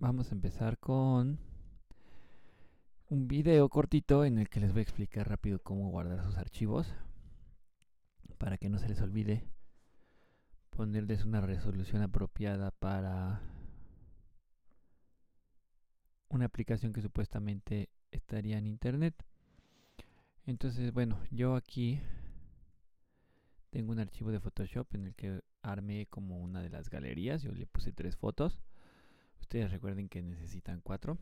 vamos a empezar con un video cortito en el que les voy a explicar rápido cómo guardar sus archivos para que no se les olvide ponerles una resolución apropiada para una aplicación que supuestamente estaría en internet. Entonces, bueno, yo aquí tengo un archivo de Photoshop en el que armé como una de las galerías, yo le puse tres fotos Ustedes recuerden que necesitan cuatro.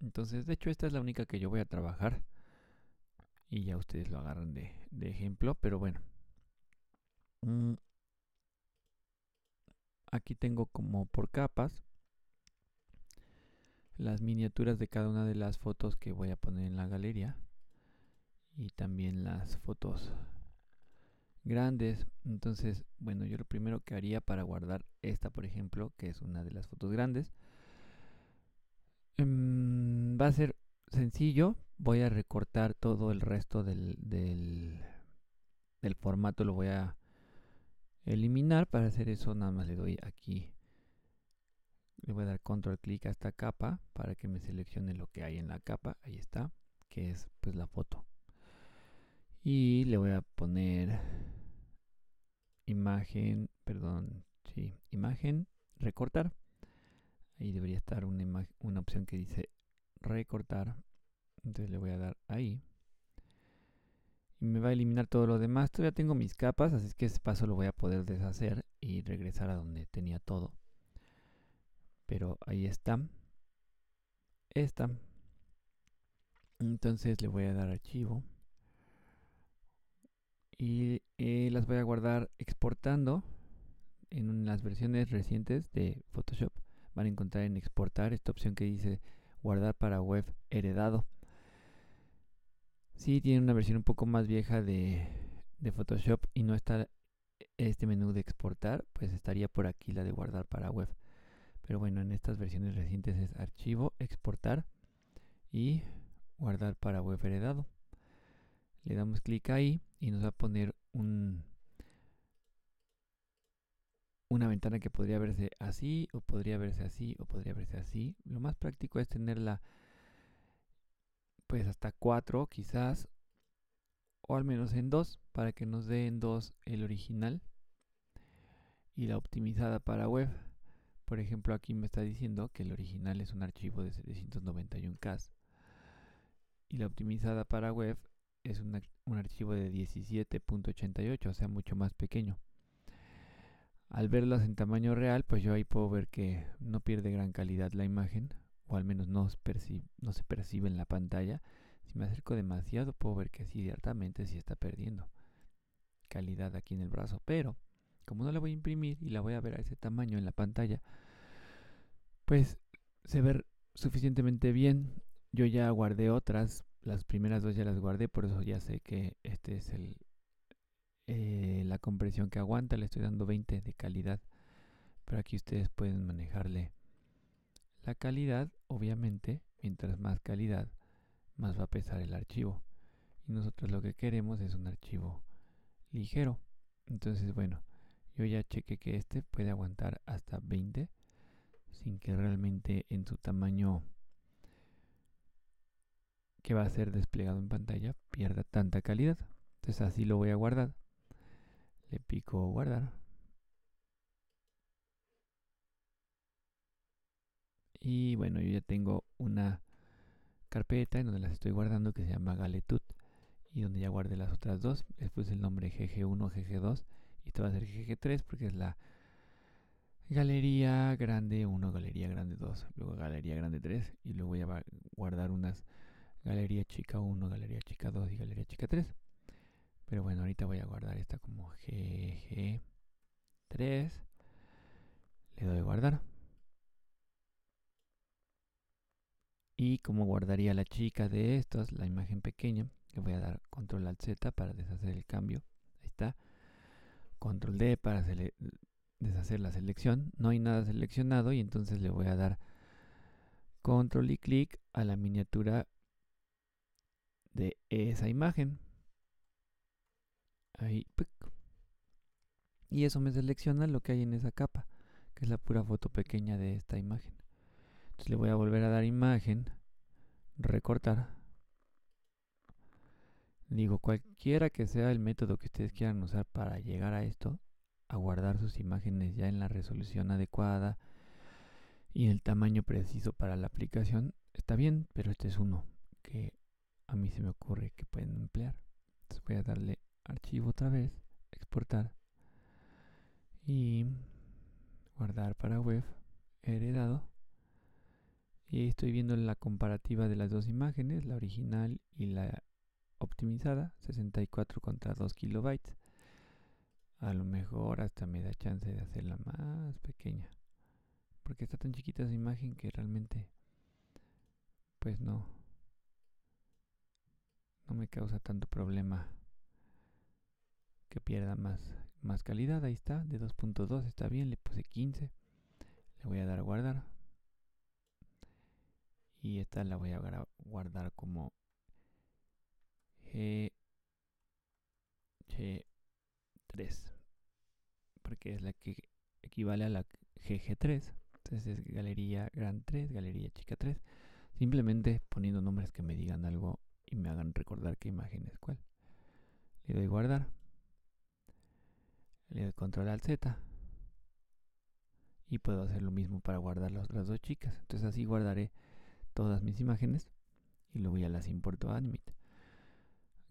Entonces, de hecho, esta es la única que yo voy a trabajar. Y ya ustedes lo agarran de, ejemplo. Pero bueno. Mm. Aquí tengo como por capas las miniaturas de cada una de las fotos que voy a poner en la galería. Y también las fotos grandes. Entonces, bueno, yo lo primero que haría para guardar esta, por ejemplo, que es una de las fotos grandes, Mm, va a ser sencillo. Voy a recortar todo el resto del, formato. Lo voy a eliminar. Para hacer eso nada más le doy aquí. Le voy a dar control clic a esta capa para que me seleccione lo que hay en la capa. Ahí está. Que es pues la foto. Y le voy a poner imagen. Perdón. Sí. Imagen. Recortar. Ahí debería estar una, opción que dice recortar. Entonces le voy a dar ahí. Y me va a eliminar todo lo demás. Todavía tengo mis capas, así que ese paso lo voy a poder deshacer y regresar a donde tenía todo. Pero ahí está. Esta. Entonces le voy a dar archivo. Y eh, las voy a guardar exportando en las versiones recientes de Photoshop van a encontrar en exportar esta opción que dice guardar para web heredado. Si tiene una versión un poco más vieja de, Photoshop y no está este menú de exportar, pues estaría por aquí la de guardar para web. Pero bueno, en estas versiones recientes es archivo, exportar y guardar para web heredado. Le damos clic ahí y nos va a poner un, una ventana que podría verse así o podría verse así o podría verse así. Lo más práctico es tenerla pues hasta 4 quizás o al menos en 2 para que nos dé en 2 el original y la optimizada para web. Por ejemplo, aquí me está diciendo que el original es un archivo de 791K y la optimizada para web es un, un archivo de 17.88, o sea, mucho más pequeño al verlas en tamaño real, pues yo ahí puedo ver que no pierde gran calidad la imagen, o al menos no, se percibe en la pantalla. Si me acerco demasiado, puedo ver que sí, ciertamente sí está perdiendo calidad aquí en el brazo, pero como no la voy a imprimir y la voy a ver a ese tamaño en la pantalla, pues se ve suficientemente bien. Yo ya guardé otras, las primeras dos ya las guardé, por eso ya sé que este es el eh, la compresión que aguanta, le estoy dando 20 de calidad, pero aquí ustedes pueden manejarle la calidad, obviamente, mientras más calidad, más va a pesar el archivo. Y nosotros lo que queremos es un archivo ligero. Entonces, bueno, yo ya cheque que este puede aguantar hasta 20 sin que realmente en su tamaño que va a ser desplegado en pantalla pierda tanta calidad. Entonces así lo voy a guardar pico guardar. Y bueno, yo ya tengo una carpeta en donde las estoy guardando que se llama Galetut y donde ya guardé las otras dos. después el nombre GG1, GG2 y esto va a ser GG3 porque es la galería grande 1, galería grande 2, luego galería grande 3 y luego ya va a guardar unas galería chica 1, galería chica 2 y galería chica 3. Pero bueno, ahorita voy a guardar esta como GG3. Le doy guardar. Y como guardaría la chica de estas, la imagen pequeña, le voy a dar control al Z para deshacer el cambio. Ahí está. Control D para deshacer la selección. No hay nada seleccionado y entonces le voy a dar control y clic a la miniatura de esa imagen. Ahí. Y eso me selecciona lo que hay en esa capa, que es la pura foto pequeña de esta imagen. Entonces le voy a volver a dar imagen, recortar. Digo, cualquiera que sea el método que ustedes quieran usar para llegar a esto, a guardar sus imágenes ya en la resolución adecuada y el tamaño preciso para la aplicación, está bien, pero este es uno que a mí se me ocurre que pueden emplear. Entonces voy a darle archivo otra vez, exportar y guardar para web heredado. Y estoy viendo la comparativa de las dos imágenes, la original y la optimizada, 64 contra 2 kilobytes. A lo mejor hasta me da chance de hacerla más pequeña. Porque está tan chiquita esa imagen que realmente, pues no, no me causa tanto problema que pierda más, más calidad. Ahí está, de 2.2 está bien, le puse 15. Le voy a dar a guardar. Y esta la voy a guardar como G, 3 Porque es la que equivale a la GG3. Entonces es galería gran 3, galería chica 3. Simplemente poniendo nombres que me digan algo y me hagan recordar qué imagen es cuál. Le doy guardar le doy control al Z y puedo hacer lo mismo para guardar las las dos chicas. Entonces así guardaré todas mis imágenes y luego ya las importo a Animate.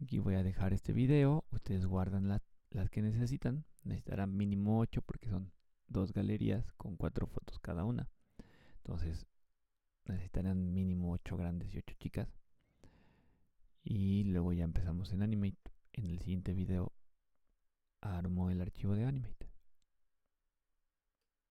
Aquí voy a dejar este video, ustedes guardan las que necesitan, necesitarán mínimo 8 porque son dos galerías con cuatro fotos cada una. Entonces necesitarán mínimo 8 grandes y 8 chicas. Y luego ya empezamos en Animate. En el siguiente video armó el archivo de Animate.